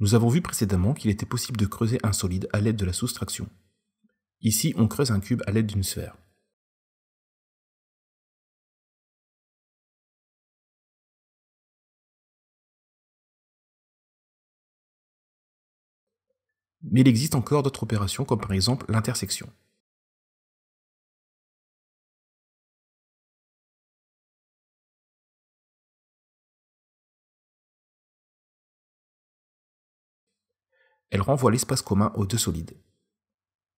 Nous avons vu précédemment qu'il était possible de creuser un solide à l'aide de la soustraction. Ici, on creuse un cube à l'aide d'une sphère. Mais il existe encore d'autres opérations comme par exemple l'intersection. Elle renvoie l'espace commun aux deux solides.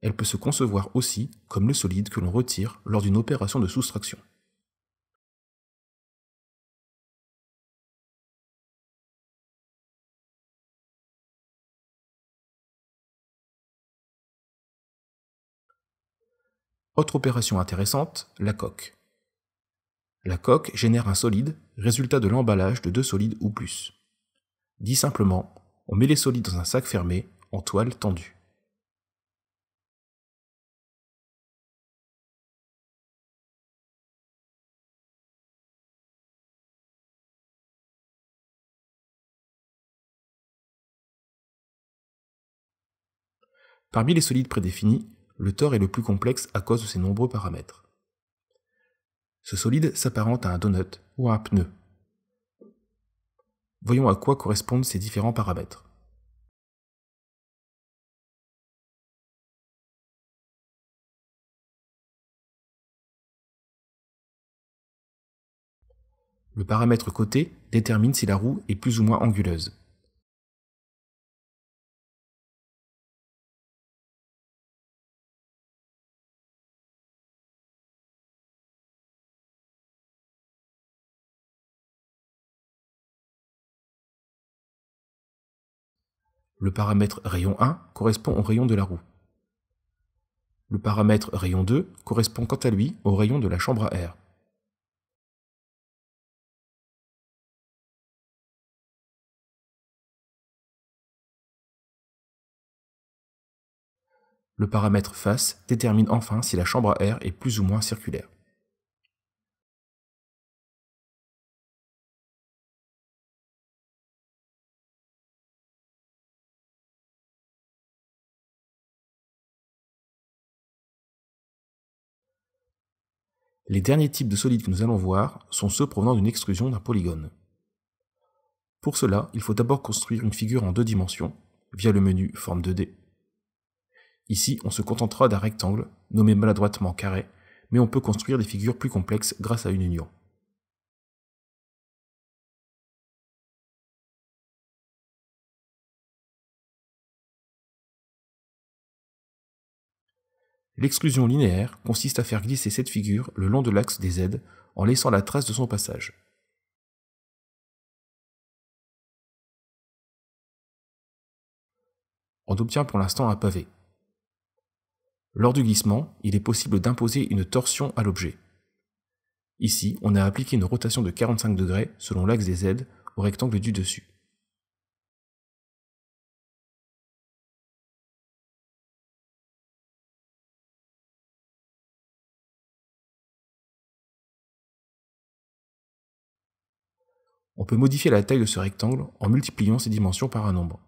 Elle peut se concevoir aussi comme le solide que l'on retire lors d'une opération de soustraction. Autre opération intéressante, la coque. La coque génère un solide, résultat de l'emballage de deux solides ou plus. Dit simplement, on met les solides dans un sac fermé, en toile tendue. Parmi les solides prédéfinis, le tore est le plus complexe à cause de ses nombreux paramètres. Ce solide s'apparente à un donut ou à un pneu, Voyons à quoi correspondent ces différents paramètres. Le paramètre côté détermine si la roue est plus ou moins anguleuse. Le paramètre rayon 1 correspond au rayon de la roue. Le paramètre rayon 2 correspond quant à lui au rayon de la chambre à air. Le paramètre face détermine enfin si la chambre à air est plus ou moins circulaire. Les derniers types de solides que nous allons voir sont ceux provenant d'une extrusion d'un polygone. Pour cela, il faut d'abord construire une figure en deux dimensions, via le menu Forme 2D. Ici, on se contentera d'un rectangle, nommé maladroitement carré, mais on peut construire des figures plus complexes grâce à une union. L'exclusion linéaire consiste à faire glisser cette figure le long de l'axe des Z en laissant la trace de son passage. On obtient pour l'instant un pavé. Lors du glissement, il est possible d'imposer une torsion à l'objet. Ici, on a appliqué une rotation de 45 degrés selon l'axe des Z au rectangle du dessus. on peut modifier la taille de ce rectangle en multipliant ses dimensions par un nombre.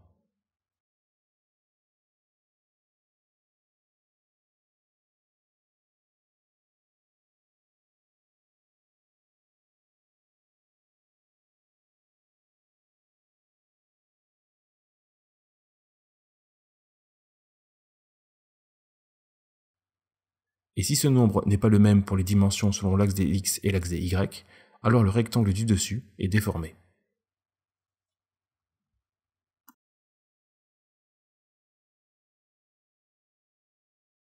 Et si ce nombre n'est pas le même pour les dimensions selon l'axe des x et l'axe des y, alors le rectangle du dessus est déformé.